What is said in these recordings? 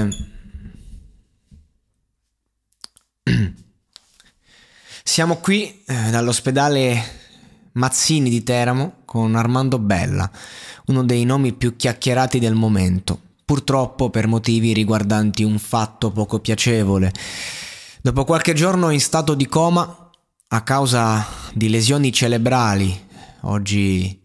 Ehm, siamo qui eh, dall'ospedale Mazzini di Teramo con Armando Bella, uno dei nomi più chiacchierati del momento, purtroppo per motivi riguardanti un fatto poco piacevole. Dopo qualche giorno in stato di coma a causa di lesioni cerebrali, oggi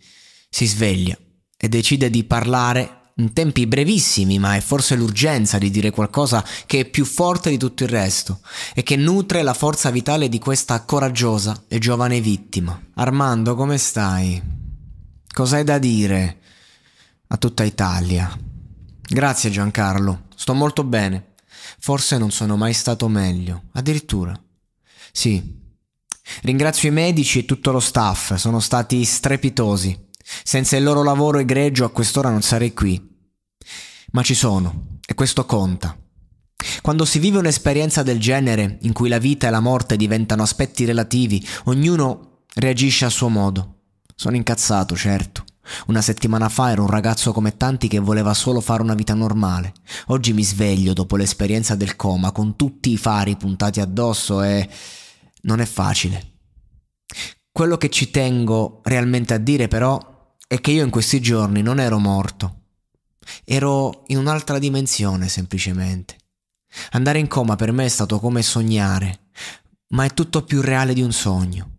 si sveglia e decide di parlare in tempi brevissimi, ma è forse l'urgenza di dire qualcosa che è più forte di tutto il resto e che nutre la forza vitale di questa coraggiosa e giovane vittima. Armando, come stai? Cos'hai da dire a tutta Italia? Grazie Giancarlo, sto molto bene. Forse non sono mai stato meglio, addirittura. Sì. Ringrazio i medici e tutto lo staff, sono stati strepitosi. Senza il loro lavoro egregio a quest'ora non sarei qui. Ma ci sono, e questo conta. Quando si vive un'esperienza del genere, in cui la vita e la morte diventano aspetti relativi, ognuno reagisce a suo modo. Sono incazzato, certo. Una settimana fa ero un ragazzo come tanti che voleva solo fare una vita normale. Oggi mi sveglio dopo l'esperienza del coma con tutti i fari puntati addosso e non è facile. Quello che ci tengo realmente a dire però è che io in questi giorni non ero morto. Ero in un'altra dimensione semplicemente. Andare in coma per me è stato come sognare, ma è tutto più reale di un sogno.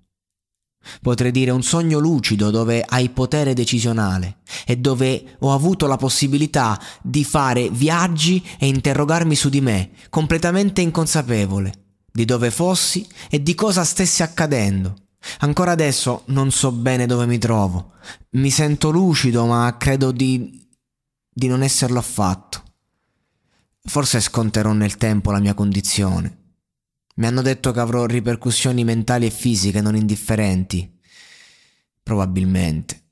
Potrei dire un sogno lucido dove hai potere decisionale e dove ho avuto la possibilità di fare viaggi e interrogarmi su di me, completamente inconsapevole, di dove fossi e di cosa stesse accadendo. Ancora adesso non so bene dove mi trovo. Mi sento lucido, ma credo di... di non esserlo affatto. Forse sconterò nel tempo la mia condizione. Mi hanno detto che avrò ripercussioni mentali e fisiche non indifferenti. Probabilmente.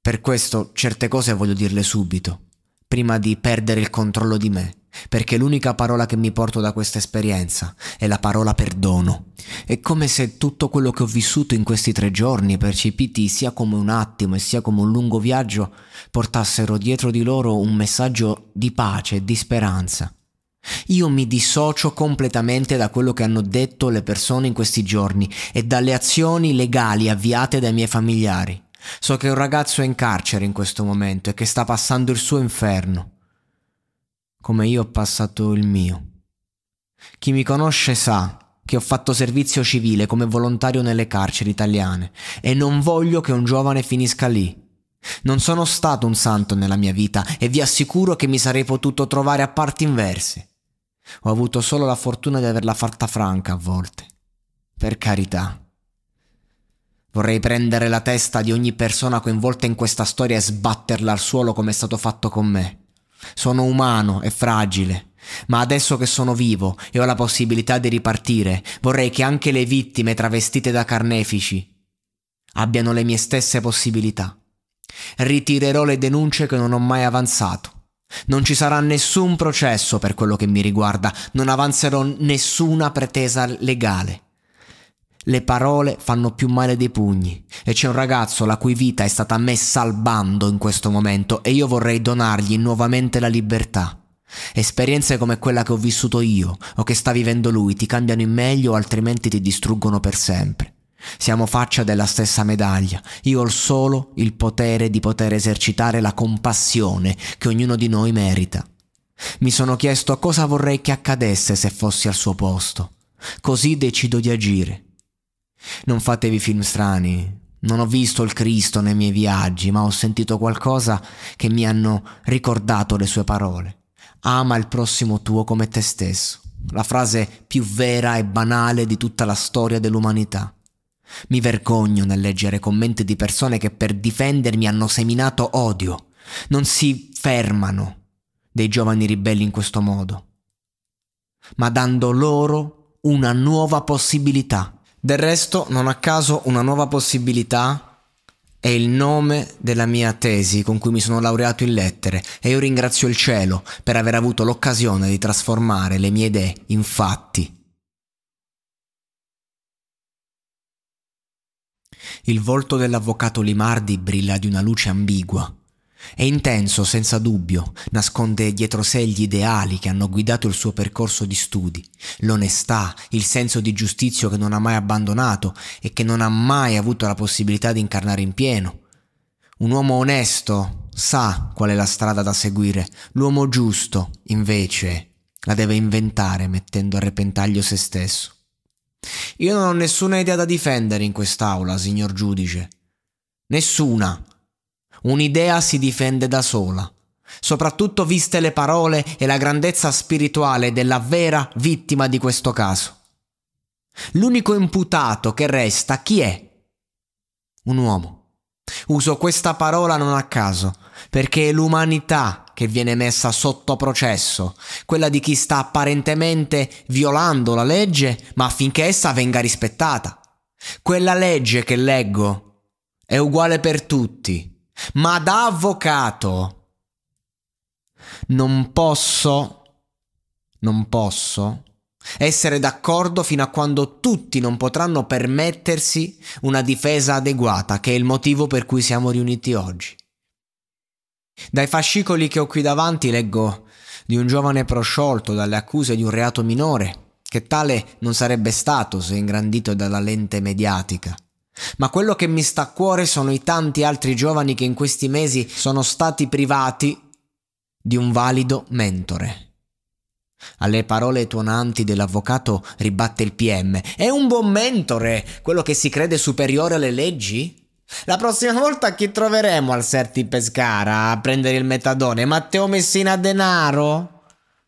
Per questo certe cose voglio dirle subito, prima di perdere il controllo di me perché l'unica parola che mi porto da questa esperienza è la parola perdono. È come se tutto quello che ho vissuto in questi tre giorni, percepiti sia come un attimo e sia come un lungo viaggio, portassero dietro di loro un messaggio di pace e di speranza. Io mi dissocio completamente da quello che hanno detto le persone in questi giorni e dalle azioni legali avviate dai miei familiari. So che un ragazzo è in carcere in questo momento e che sta passando il suo inferno come io ho passato il mio. Chi mi conosce sa che ho fatto servizio civile come volontario nelle carceri italiane e non voglio che un giovane finisca lì. Non sono stato un santo nella mia vita e vi assicuro che mi sarei potuto trovare a parti inverse. Ho avuto solo la fortuna di averla fatta franca a volte. Per carità. Vorrei prendere la testa di ogni persona coinvolta in questa storia e sbatterla al suolo come è stato fatto con me. Sono umano e fragile. Ma adesso che sono vivo e ho la possibilità di ripartire, vorrei che anche le vittime travestite da carnefici abbiano le mie stesse possibilità. Ritirerò le denunce che non ho mai avanzato. Non ci sarà nessun processo per quello che mi riguarda, non avanzerò nessuna pretesa legale. Le parole fanno più male dei pugni e c'è un ragazzo la cui vita è stata messa al bando in questo momento e io vorrei donargli nuovamente la libertà. Esperienze come quella che ho vissuto io o che sta vivendo lui ti cambiano in meglio o altrimenti ti distruggono per sempre. Siamo faccia della stessa medaglia. Io ho solo il potere di poter esercitare la compassione che ognuno di noi merita. Mi sono chiesto cosa vorrei che accadesse se fossi al suo posto. Così decido di agire. Non fatevi film strani. Non ho visto il Cristo nei miei viaggi, ma ho sentito qualcosa che mi hanno ricordato le sue parole. Ama il prossimo tuo come te stesso. La frase più vera e banale di tutta la storia dell'umanità. Mi vergogno nel leggere commenti di persone che per difendermi hanno seminato odio. Non si fermano dei giovani ribelli in questo modo, ma dando loro una nuova possibilità del resto, non a caso, una nuova possibilità è il nome della mia tesi con cui mi sono laureato in lettere e io ringrazio il cielo per aver avuto l'occasione di trasformare le mie idee in fatti. Il volto dell'avvocato Limardi brilla di una luce ambigua. È intenso, senza dubbio, nasconde dietro sé gli ideali che hanno guidato il suo percorso di studi, l'onestà, il senso di giustizia che non ha mai abbandonato e che non ha mai avuto la possibilità di incarnare in pieno. Un uomo onesto sa qual è la strada da seguire, l'uomo giusto, invece, la deve inventare mettendo a repentaglio se stesso. Io non ho nessuna idea da difendere in quest'aula, signor giudice. Nessuna, Un'idea si difende da sola, soprattutto viste le parole e la grandezza spirituale della vera vittima di questo caso. L'unico imputato che resta chi è? Un uomo. Uso questa parola non a caso, perché è l'umanità che viene messa sotto processo, quella di chi sta apparentemente violando la legge, ma affinché essa venga rispettata. Quella legge che leggo è uguale per tutti, ma da avvocato non posso, non posso essere d'accordo fino a quando tutti non potranno permettersi una difesa adeguata, che è il motivo per cui siamo riuniti oggi. Dai fascicoli che ho qui davanti leggo di un giovane prosciolto dalle accuse di un reato minore, che tale non sarebbe stato se ingrandito dalla lente mediatica. Ma quello che mi sta a cuore sono i tanti altri giovani che in questi mesi sono stati privati di un valido mentore. Alle parole tuonanti dell'avvocato ribatte il PM. È un buon mentore quello che si crede superiore alle leggi? La prossima volta chi troveremo al Serti Pescara a prendere il metadone? Matteo Messina Denaro?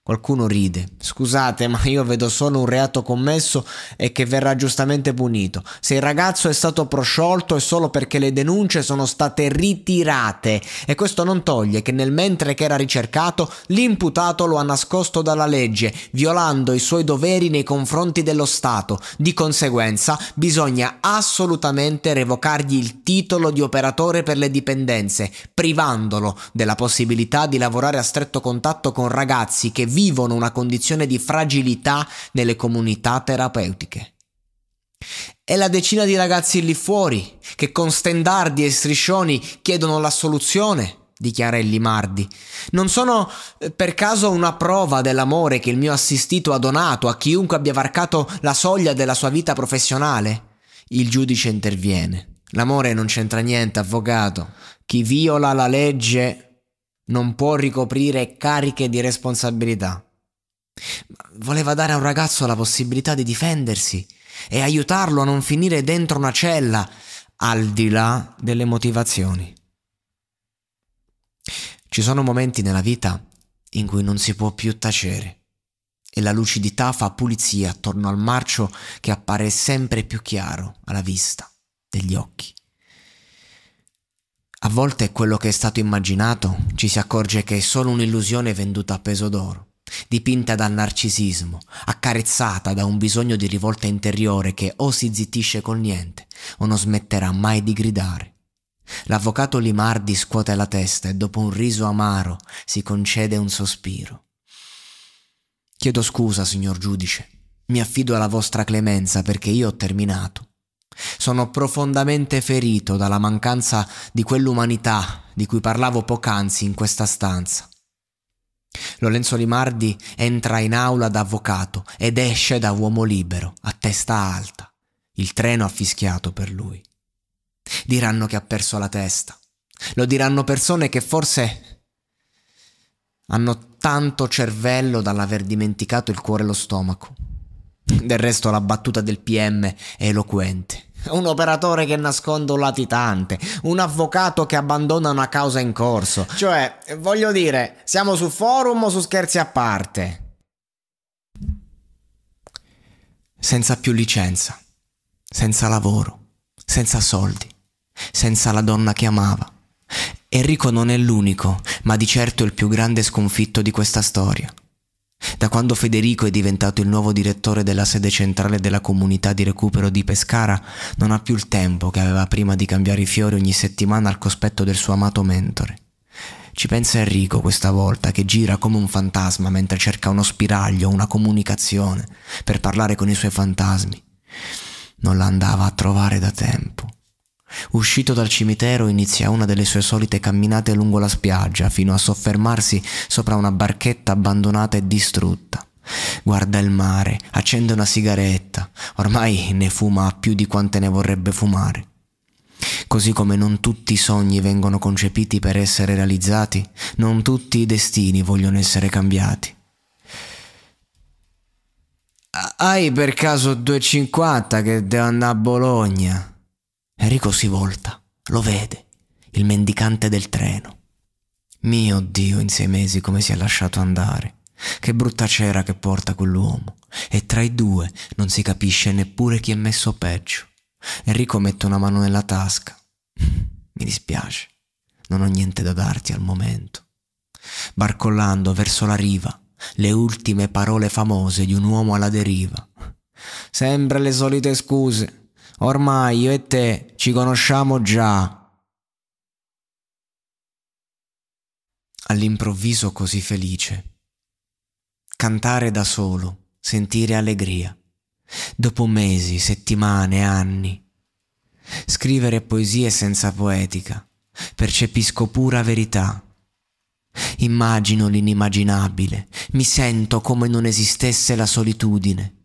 Qualcuno ride. Scusate, ma io vedo solo un reato commesso e che verrà giustamente punito. Se il ragazzo è stato prosciolto è solo perché le denunce sono state ritirate e questo non toglie che nel mentre che era ricercato l'imputato lo ha nascosto dalla legge, violando i suoi doveri nei confronti dello Stato. Di conseguenza, bisogna assolutamente revocargli il titolo di operatore per le dipendenze, privandolo della possibilità di lavorare a stretto contatto con ragazzi che vivono una condizione di fragilità nelle comunità terapeutiche. E la decina di ragazzi lì fuori che con stendardi e striscioni chiedono la soluzione di Chiarelli Mardi. Non sono eh, per caso una prova dell'amore che il mio assistito ha donato a chiunque abbia varcato la soglia della sua vita professionale? Il giudice interviene. L'amore non c'entra niente, avvocato. Chi viola la legge non può ricoprire cariche di responsabilità. Voleva dare a un ragazzo la possibilità di difendersi e aiutarlo a non finire dentro una cella, al di là delle motivazioni. Ci sono momenti nella vita in cui non si può più tacere e la lucidità fa pulizia attorno al marcio che appare sempre più chiaro alla vista degli occhi. A volte quello che è stato immaginato ci si accorge che è solo un'illusione venduta a peso d'oro, dipinta dal narcisismo, accarezzata da un bisogno di rivolta interiore che o si zittisce col niente o non smetterà mai di gridare. L'avvocato Limardi scuote la testa e dopo un riso amaro si concede un sospiro. Chiedo scusa, signor giudice, mi affido alla vostra clemenza perché io ho terminato. Sono profondamente ferito dalla mancanza di quell'umanità di cui parlavo poc'anzi in questa stanza. Lorenzo Limardi entra in aula da avvocato ed esce da uomo libero, a testa alta. Il treno ha fischiato per lui. Diranno che ha perso la testa. Lo diranno persone che forse hanno tanto cervello dall'aver dimenticato il cuore e lo stomaco. Del resto la battuta del PM è eloquente un operatore che nasconde un latitante, un avvocato che abbandona una causa in corso. Cioè, voglio dire, siamo su forum o su scherzi a parte? Senza più licenza, senza lavoro, senza soldi, senza la donna che amava. Enrico non è l'unico, ma di certo il più grande sconfitto di questa storia. Da quando Federico è diventato il nuovo direttore della sede centrale della comunità di recupero di Pescara, non ha più il tempo che aveva prima di cambiare i fiori ogni settimana al cospetto del suo amato mentore. Ci pensa Enrico questa volta, che gira come un fantasma mentre cerca uno spiraglio, una comunicazione, per parlare con i suoi fantasmi. Non la andava a trovare da tempo. Uscito dal cimitero inizia una delle sue solite camminate lungo la spiaggia fino a soffermarsi sopra una barchetta abbandonata e distrutta. Guarda il mare, accende una sigaretta, ormai ne fuma più di quante ne vorrebbe fumare. Così come non tutti i sogni vengono concepiti per essere realizzati, non tutti i destini vogliono essere cambiati. Hai per caso 2,50 che devo andare a Bologna? Enrico si volta, lo vede, il mendicante del treno. Mio Dio, in sei mesi come si è lasciato andare. Che brutta cera che porta quell'uomo. E tra i due non si capisce neppure chi è messo peggio. Enrico mette una mano nella tasca. Mi dispiace, non ho niente da darti al momento. Barcollando verso la riva, le ultime parole famose di un uomo alla deriva. Sempre le solite scuse. Ormai io e te ci conosciamo già. All'improvviso così felice. Cantare da solo, sentire allegria. Dopo mesi, settimane, anni. Scrivere poesie senza poetica. Percepisco pura verità. Immagino l'inimmaginabile, mi sento come non esistesse la solitudine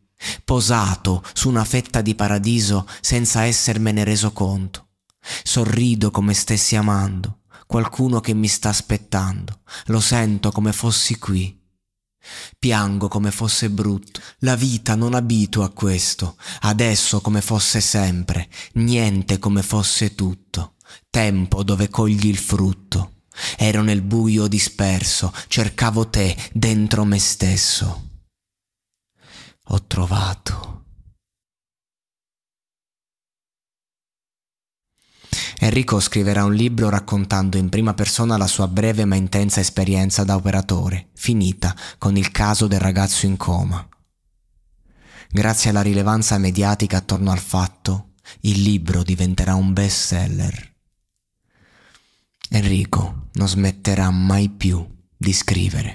posato su una fetta di paradiso senza essermene reso conto. Sorrido come stessi amando qualcuno che mi sta aspettando, lo sento come fossi qui. Piango come fosse brutto, la vita non abito a questo, adesso come fosse sempre, niente come fosse tutto, tempo dove cogli il frutto. Ero nel buio disperso, cercavo te dentro me stesso ho trovato. Enrico scriverà un libro raccontando in prima persona la sua breve ma intensa esperienza da operatore, finita con il caso del ragazzo in coma. Grazie alla rilevanza mediatica attorno al fatto, il libro diventerà un best seller. Enrico non smetterà mai più di scrivere.